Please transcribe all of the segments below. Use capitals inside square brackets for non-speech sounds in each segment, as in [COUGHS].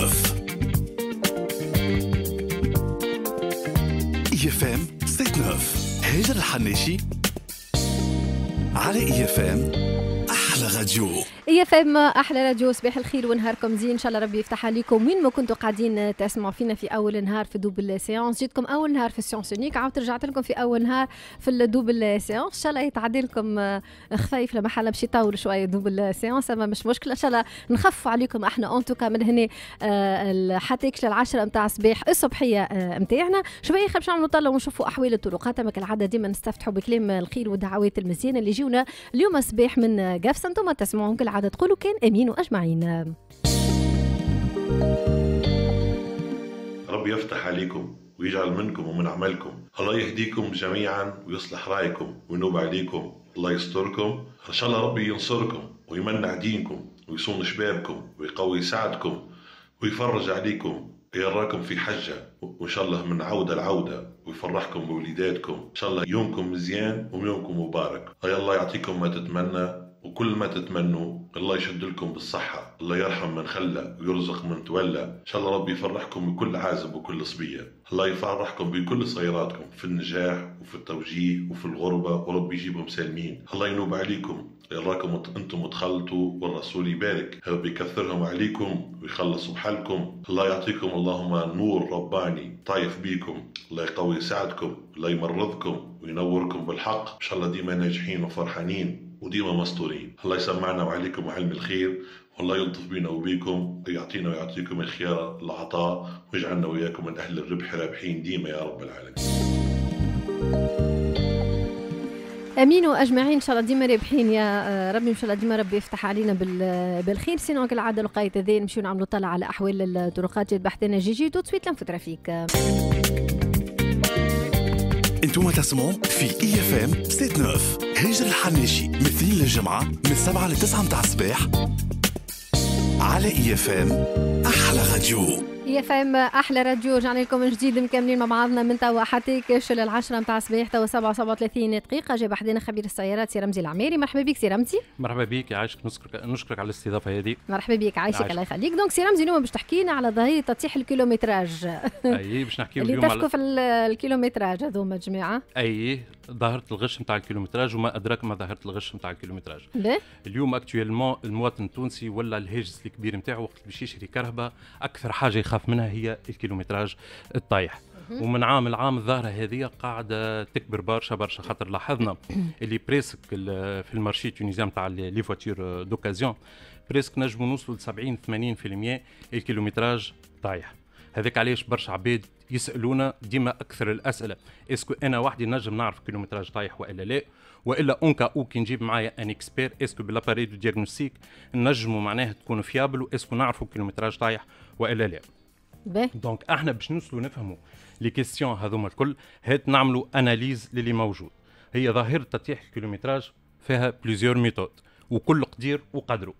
9. اي اف ام 7 9 هاجر الحناشي على اي اف ام احلى راديو يا فهم احلى راديو صباح الخير ونهاركم زين ان شاء الله ربي يفتح عليكم وين ما كنتوا قاعدين تسمعوا فينا في اول نهار في دوبل سيونس جيتكم اول نهار في السيونس يونيك عاود رجعت لكم في اول نهار في الدوبل سيونس ان شاء الله يتعدي لكم آه، خفيف لما حلا باش يطول شويه دوبل سيونس اما مش مشكله ان شاء الله نخفوا عليكم احنا اون توكا من هنا آه، حتى يكش العشرة نتاع الصباح الصبحيه نتاعنا آه، شويه خلينا نعملوا طلع ونشوفوا احوال الطرقات كالعاده ديما نستفتحوا بكلام الخير والدعوات المزيانه اللي جيونا اليوم صباح من قفصه انتم تسمعون كالعادة تقولوا كان أمين أجمعين ربي يفتح عليكم ويجعل منكم ومن عملكم الله يهديكم جميعا ويصلح رايكم وينوب عليكم الله يستركم ان شاء الله ربي ينصركم ويمنع دينكم ويصون شبابكم ويقوي سعدكم ويفرج عليكم ويراكم في حجة وإن شاء الله من عودة لعودة ويفرحكم بوليداتكم إن شاء الله يومكم مزيان ويومكم مبارك الله يعطيكم ما تتمنى وكل ما تتمنوا الله يشد لكم بالصحة الله يرحم من خلى ويرزق من تولى إن شاء الله ربي يفرحكم بكل عازب وكل صبية الله يفرحكم بكل صغيراتكم في النجاح وفي التوجيه وفي الغربة وربي يجيبهم سالمين الله ينوب عليكم يراكم انتم تخلطوا والرسول يبارك ربي يكثرهم عليكم ويخلصوا بحالكم الله يعطيكم اللهم نور رباني طايف بيكم الله يقوي سعدكم الله يمرضكم وينوركم بالحق ان شاء الله ديما ناجحين وفرحانين وديما مستورين الله يسمعنا وعليكم وعلم الخير والله يلطف بينا وبيكم ويعطينا ويعطيكم الخيار العطاء ويجعلنا وياكم من أهل الربح رابحين ديما يا رب العالمين امين واجمعين ان شاء الله ديما رابحين يا آه، ربي ان شاء الله ديما ربي يفتح علينا بالخير سينو كالعاده لقايه الذين نمشيو نعملوا طلع على احوال الطرقات يتبحث لنا جي جي تو سويت لنفوت فيك انتم تسمعوا في اي اف ام 69 هجر الحناشي من اثنين للجمعة من السبعة لتسعة متاع الصباح على اي اف ام احلى راديو يا فهم احلى راديو رجعنا لكم من جديد مكملين مع بعضنا من توا حتى كشل العشرة نتاع الصباح توا 7 37 دقيقة جاب حدينا خبير السيارات سي رمزي العميري مرحبا بك سي رمزي مرحبا بك عايشك نشكرك نشكرك على الاستضافة هذه مرحبا بك عايشك الله يخليك دونك سي رمزي اليوم باش تحكي لنا على ظاهرة تطيح الكيلومتراج [LAUGHS] اي باش نحكيو اليوم اللي تحكوا في الكيلومتراج هذوما جماعه اي ظاهرة الغش نتاع الكيلومتراج وما أدراك ما ظاهرة الغش نتاع الكيلومتراج اليوم اكتويلمون المواطن التونسي ولا الهاجس الكبير نتاعو وقت باش يشري كهرباء أكثر حاجة يخاف منها هي الكيلومتراج الطايح ومن عام لعام الظاهرة هذه قاعدة تكبر برشا برشا خاطر لاحظنا [COUGHS] اللي بريسك في المارشي التونيزي تاع لي فواتير دوكازيون بريسك نجموا نوصلوا ل 70 80% الكيلومتراج طايح هذاك علاش برشا عباد يسالونا ديما اكثر الاسئله اسكو انا وحدي نجم نعرف كيلومتراج طايح والا لا والا اونكا او كي نجيب معايا ان اكسبير اسكو بالاباري دو ديغنوستيك نجموا معناها تكون فيابل واسكو نعرفوا كيلومتراج طايح والا لا باهي دونك احنا باش نوصلوا نفهموا لي كيستيون هذوما الكل هات نعملوا اناليز للي موجود هي ظاهره تطيح الكيلومتراج فيها بليزيور ميثود وكل قدير وقدره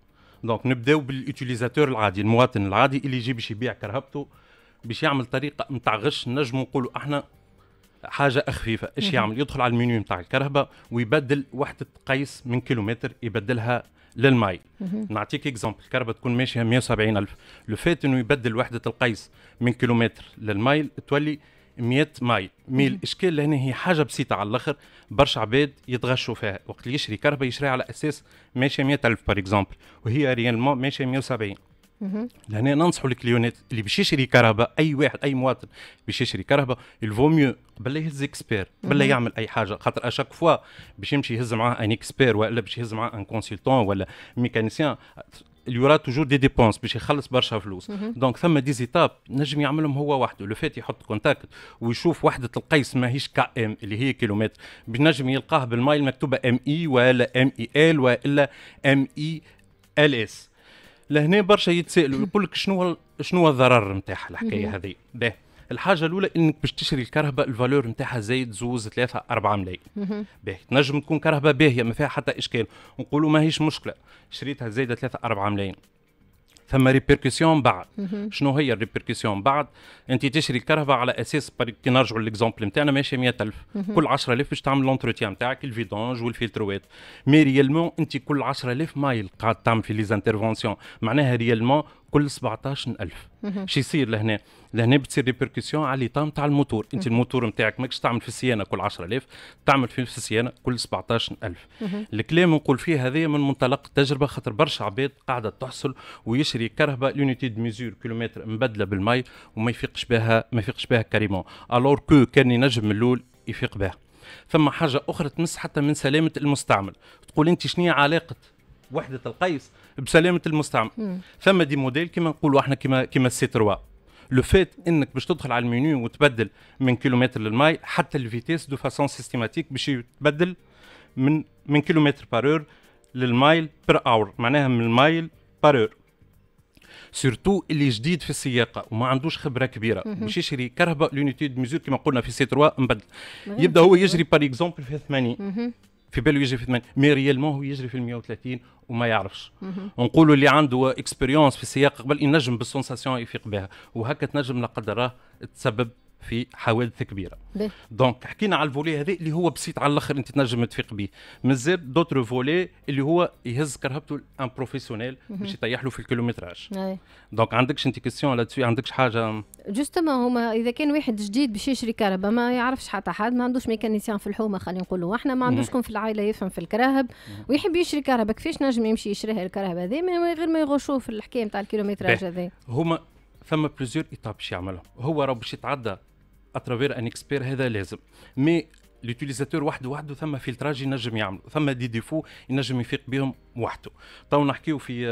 دونك نبداو بالاوتيليزاتور العادي المواطن العادي اللي يجي باش يبيع كرهبته باش يعمل طريقه نتاع غش نجموا نقولوا احنا حاجه خفيفه ايش يعمل يدخل على المنيو نتاع الكرهبه ويبدل وحده قيس من كيلومتر يبدلها للماء نعطيك اكزومبل الكهرباء تكون ماشيه 170 الف لو فات انه يبدل وحده القيس من كيلومتر للمايل تولي 100 ماي ميل الاشكال لهنا هي حاجه بسيطه على الاخر برشا عباد يتغشوا فيها وقت اللي يشري كهرباء يشريها على اساس ماشيه 100000 بار اكزومبل وهي ريالمون ماشيه 170 لهنا ننصحوا الكليونات اللي باش يشري كهرباء اي واحد اي مواطن باش يشري كهرباء الفو ميو قبل يهز اكسبير قبل يعمل اي حاجه خاطر اشاك فوا باش يمشي يهز معاه ان اكسبير ولا باش يهز معاه ان كونسلتون ولا ميكانيسيان يورا توجور aura toujours باش يخلص برشا فلوس دونك ثم دي زيتاب نجم يعملهم هو وحده لو فات يحط كونتاكت ويشوف وحده القيس ماهيش كا ام اللي هي كيلومتر بنجم نجم يلقاه بالمايل مكتوبه ام اي ولا ام اي ال ولا ام اي ال اس لهنا برشا يتسائلوا [LAUGHS] يقول لك شنو شنو الضرر نتاعها الحكايه هذه باهي الحاجه الاولى انك باش تشري الكرهبه الفالور نتاعها زايد زوز ثلاثه أربعة ملايين باهي تنجم تكون كرهبه باهيه ما فيها حتى اشكال ونقولوا ماهيش مشكله شريتها زايده ثلاثه أربعة ملايين فما ريبيركسيون بعد شنو هي الريبيركسيون بعد انت تشري الكهرباء على اساس كي نرجعوا للاكزومبل نتاعنا ماشي 100000 كل 10000 باش تعمل لونتروتيان نتاعك الفيدونج والفلتروات مي ريالمون انت كل 10000 مايل قاعد تعمل في لي انترفونسيون معناها ريالمون كل 17000 شو يصير لهنا لهنا بتصير ريبركسيون على ليطام تاع الموتور انت الموتور نتاعك ماكش تعمل في الصيانه كل 10000 تعمل في الصيانه كل 17000 الكلام نقول فيه هذا من منطلق التجربه خاطر برشا عباد قاعده تحصل ويشري كرهبه لونيتي دو ميزور كيلومتر مبدله بالماء وما يفيقش بها ما يفيقش بها كريمون الور كو كان ينجم من الاول يفيق بها ثم حاجه اخرى تمس حتى من سلامه المستعمل تقول انت شنو علاقه وحده القيس بسلامه المستعمر ثم دي موديل كما نقولوا احنا كما كما سي 3 لو فات انك باش تدخل على المينيو وتبدل من كيلومتر للماي حتى الفيتيس دو فاسون سيستيماتيك باش تبدل من من كيلومتر بارور للمايل بر اور معناها من المايل بارور سورتو اللي جديد في السياقه وما عندوش خبره كبيره باش يشري كهرباء لونيتي دو ميزور كما قلنا في سي 3 مبدل يبدا هو يجري بار اكزومبل في 80 في باله يجري في 8 مي ريالمون هو يجري في 130 وما يعرفش ونقولوا اللي عنده اكسبيريونس في السياق قبل ينجم بالسونساسيون يفيق بها وهكا تنجم لا قدر تسبب في حوادث كبيره دونك حكينا على الفولي هذا اللي هو بسيط على الاخر انت تنجم تفيق به مازال دوتر فولي اللي هو يهز كرهبته ان بروفيسيونيل باش يطيح له في الكيلومتراج دونك عندكش انت كيسيون لا عندكش حاجه جوستومون هما اذا كان واحد جديد باش يشري كهرباء ما يعرفش حتى حد ما عندوش ميكانيسيان في الحومه خلينا نقولوا احنا ما عندوشكم في العائله يفهم في الكراهب ويحب يشري كهرباء كيفاش نجم يمشي يشريها الكهرباء هذه من غير ما يغشوه في الحكايه نتاع الكيلومتراج هذا هما ثم بلوزيور ايتاب باش يعملهم هو راه باش يتعدى اترافير ان اكسبير هذا لازم مي ليوتيليزاتور وحده وحده ثم فلتراج ينجم يعملوا ثم دي ديفو ينجم يفيق بهم وحده تو طيب نحكيو في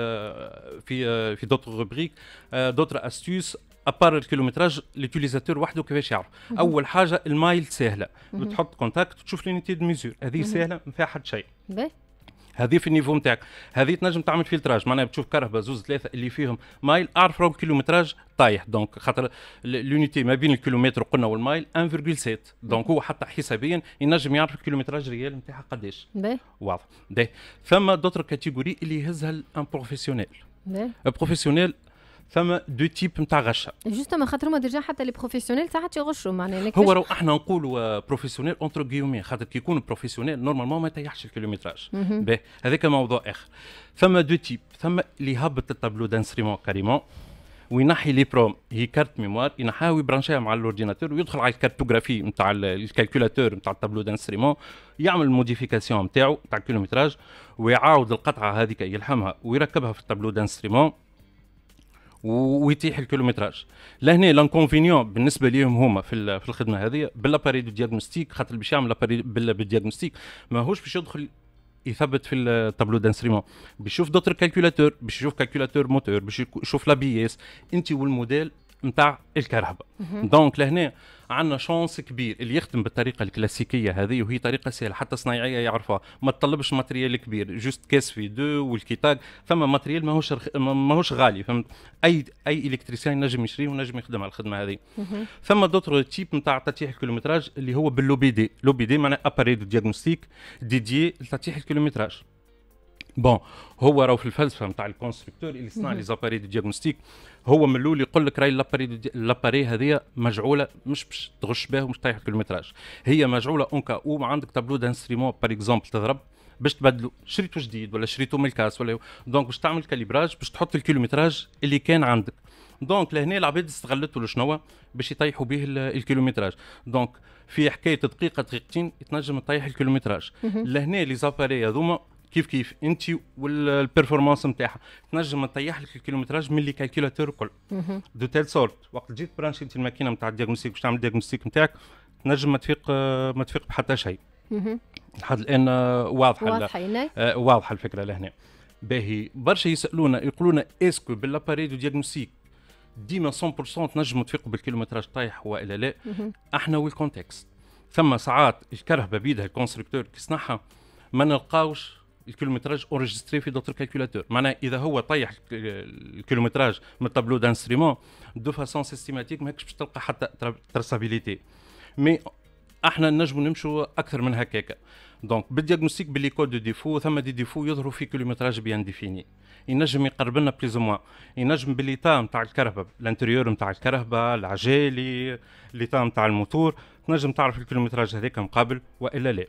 في في دوتر روبريك دوتر استوس ابار الكيلومتراج ليوتيليزاتور وحده كيفاش يعرف اول حاجه المايل سهله تحط كونتاكت تشوف لونيتي دو ميزور هذه سهله ما فيها حد شيء هذه في النيفو نتاعك هذه تنجم تعمل فلتراج معناها بتشوف كرهبه زوز ثلاثه اللي فيهم مايل اعرف راهم كيلومتراج طايح دونك خاطر لونيتي ما بين الكيلومتر قلنا والمايل 1.7 دونك هو حتى حسابيا ينجم يعرف الكيلومتراج ريال نتاعها قداش واضح ثم دوتر كاتيجوري اللي يهزها الان بروفيسيونيل بروفيسيونيل ثم دو تيب نتاع غشه ما خاطر هما ديجا حتى لي بروفيسيونيل ساعات يغشوا معناها هو راهو احنا نقولوا بروفيسيونيل اونتر غيومي خاطر كي يكون بروفيسيونيل نورمالمون ما يطيحش الكيلومتراج هذاك موضوع اخر ثم دو تيب ثم اللي يهبط الطابلو دانستريمون كاريمون وينحي لي بروم هي كارت ميموار ينحاها ويبرانشيها مع الاورديناتور ويدخل على الكارتوغرافي نتاع الكالكولاتور نتاع الطابلو دانستريمون يعمل الموديفيكاسيون نتاعو نتاع الكيلومتراج ويعاود القطعه هذيك يلحمها ويركبها في الطابلو دانسريمون ويتيح الكيلومتراج لهنا لانكونفينيون بالنسبه ليهم هما في, في الخدمه هذه بالاباري دو دياغنوستيك خاطر باش يعمل لاباري بالدياغنوستيك ماهوش باش يدخل يثبت في التابلو دانستريمون باش يشوف دوتر كالكولاتور باش يشوف كالكولاتور موتور باش يشوف لا بي اس انت والموديل نتاع الكهرباء دونك لهنا عندنا شانس كبير اللي يخدم بالطريقه الكلاسيكيه هذه وهي طريقه سهله حتى صناعيه يعرفها ما تطلبش ماتريال كبير جوست كاس في دو والكيتاج فما ماتريال ماهوش رخ... ماهوش غالي فهمت اي اي الكتريسيان نجم يشريه ونجم يخدم على الخدمه هذه ثم دوتر تيب نتاع تطيح الكيلومتراج اللي هو باللوبي دي لوبي دي معناها اباري دو دياغنوستيك ديديي لتتيح الكيلومتراج بون هو راهو في الفلسفه نتاع الكونستركتور اللي صنع لي زاباري دو دياغنوستيك هو من الاول يقول لك راي لاباري لاباري هذه مجعوله مش باش تغش بها ومش طايح كيلومتراج هي مجعوله اون كا او عندك تابلو دانستريمون باغ اكزومبل تضرب باش تبدلو شريته جديد ولا شريته من الكاس ولا دونك باش تعمل كاليبراج باش تحط الكيلومتراج اللي كان عندك دونك لهنا العباد استغلته لشنو باش يطيحوا به الكيلومتراج دونك في حكايه دقيقه دقيقتين تنجم تطيح الكيلومتراج لهنا لي زاباري هذوما كيف كيف انت والبرفورمانس نتاعها تنجم تطيح لك الكيلومتراج من اللي كالكيلاتور الكل دو تيل سورت وقت تجي برانشي انت الماكينه نتاع الدياغنوستيك باش تعمل الدياغنوستيك نتاعك تنجم ما تفيق ما تفيق بحتى شيء لحد الان آه، واضحه واضحه آه، واضحه الفكره لهنا باهي برشا يسالونا يقولون اسكو بالاباري دو دياغنوستيك ديما 100% تنجم تفيق بالكيلومتراج طايح والا لا احنا والكونتكست ثم ساعات الكرهبه بيدها الكونستركتور كي صنعها ما نلقاوش الكيلومتراج اورجستري في دوتر كالكولاتور معناها اذا هو طيح الكيلومتراج من الطابلو دانستريمون دو فاسون سيستيماتيك ماكش باش تلقى حتى ترسابيليتي مي احنا نجمو نمشوا اكثر من هكاك دونك بالدياغنوستيك باللي كود دو ديفو ثم دي ديفو يظهروا في كيلومتراج بيان ديفيني ينجم يقرب لنا بليز موا ينجم بالليتا نتاع الكرهبه الانتيريور نتاع الكرهبه العجالي ليتا نتاع الموتور تنجم تعرف الكيلومتراج هذاك مقابل والا لا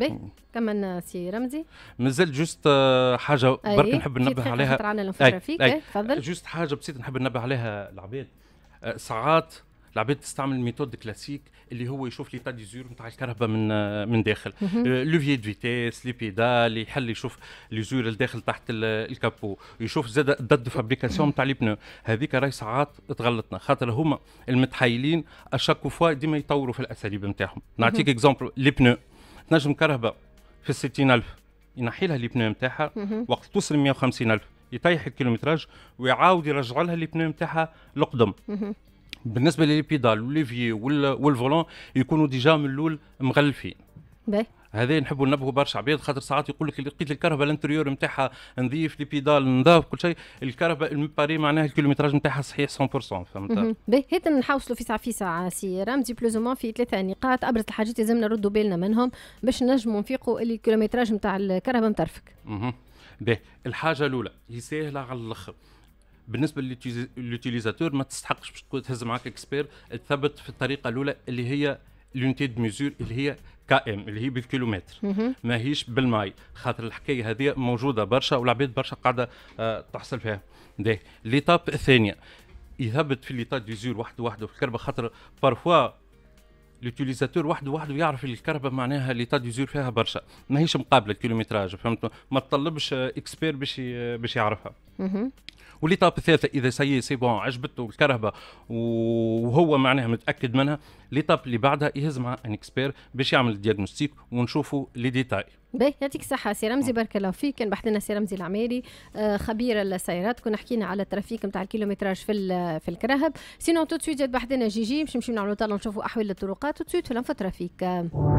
باهي كملنا سي رمزي مازال جوست آه، حاجه برك نحب ننبه عليها إيه، تفضل جوست حاجه بسيطه نحب ننبه عليها العباد آه، ساعات العباد تستعمل ميثود كلاسيك اللي هو يشوف لي ديزور نتاع الكهرباء من آه، من داخل لوفي دو فيتيس لي بيدال يحل يشوف لي زور الداخل تحت الكابو يشوف زاد دد فابريكاسيون نتاع لي بنو هذيك راهي ساعات تغلطنا خاطر هما المتحايلين اشاك فوا ديما يطوروا في الاساليب نتاعهم نعطيك اكزومبل لي بنو تنجم كرهبه في 60000 ينحي لها بنو نتاعها وقت توصل 150000 يطيح الكيلومتراج ويعاود يرجع لها بنو نتاعها القدم بالنسبه للبيدال والليفي والفولون يكونوا ديجا من الاول مغلفين باهي هذا نحبوا ننبهوا برشا عباد خاطر ساعات يقول لك لقيت الكهرباء الانتريور نتاعها نظيف لي بيدال نظاف كل شيء الكهرباء باري معناها الكيلومتراج نتاعها صحيح 100% فهمت باهي هذا نحوصلوا في ساعه في ساعه سي رمزي بلوز في ثلاثه نقاط ابرز الحاجات لازمنا نردوا بالنا منهم باش نجموا نفيقوا الكيلومتراج نتاع الكهرباء مطرفك. باهي الحاجه الاولى هي سهله على الاخر بالنسبه للوتيليزاتور ما تستحقش باش تهز معاك اكسبير تثبت في الطريقه الاولى اللي هي لونتي دو ميزور اللي هي ام اللي هي بالكيلومتر ماهيش بالماي خاطر الحكايه هذه موجوده برشا والعباد برشا قاعده آه تحصل فيها ليتاب الثانيه يهبط في ليطا ديزور واحد وحده في الكربه خاطر بارفوا لوتيليزاتور وحده وحده يعرف الكهرباء معناها ليتا ديزور فيها برشا ماهيش مقابله الكيلومتراج فهمت ما تطلبش اكسبير باش باش يعرفها طاب الثالثه اذا سي سي بون عجبته الكهرباء وهو معناها متاكد منها طاب اللي بعدها يهز مع ان اكسبير باش يعمل دياغنوستيك ونشوفوا لي ديتاي باهي يعطيك الصحة سي رمزي بارك الله فيك كان لنا سي رمزي العماري آه، خبير السيارات كنا حكينا على الترافيك نتاع الكيلومتراج في في الكرهب سينو تو سويت بحثنا جي جي باش نمشيو نعملوا طالع نشوفوا احوال الطرقات وتسويت في الترافيك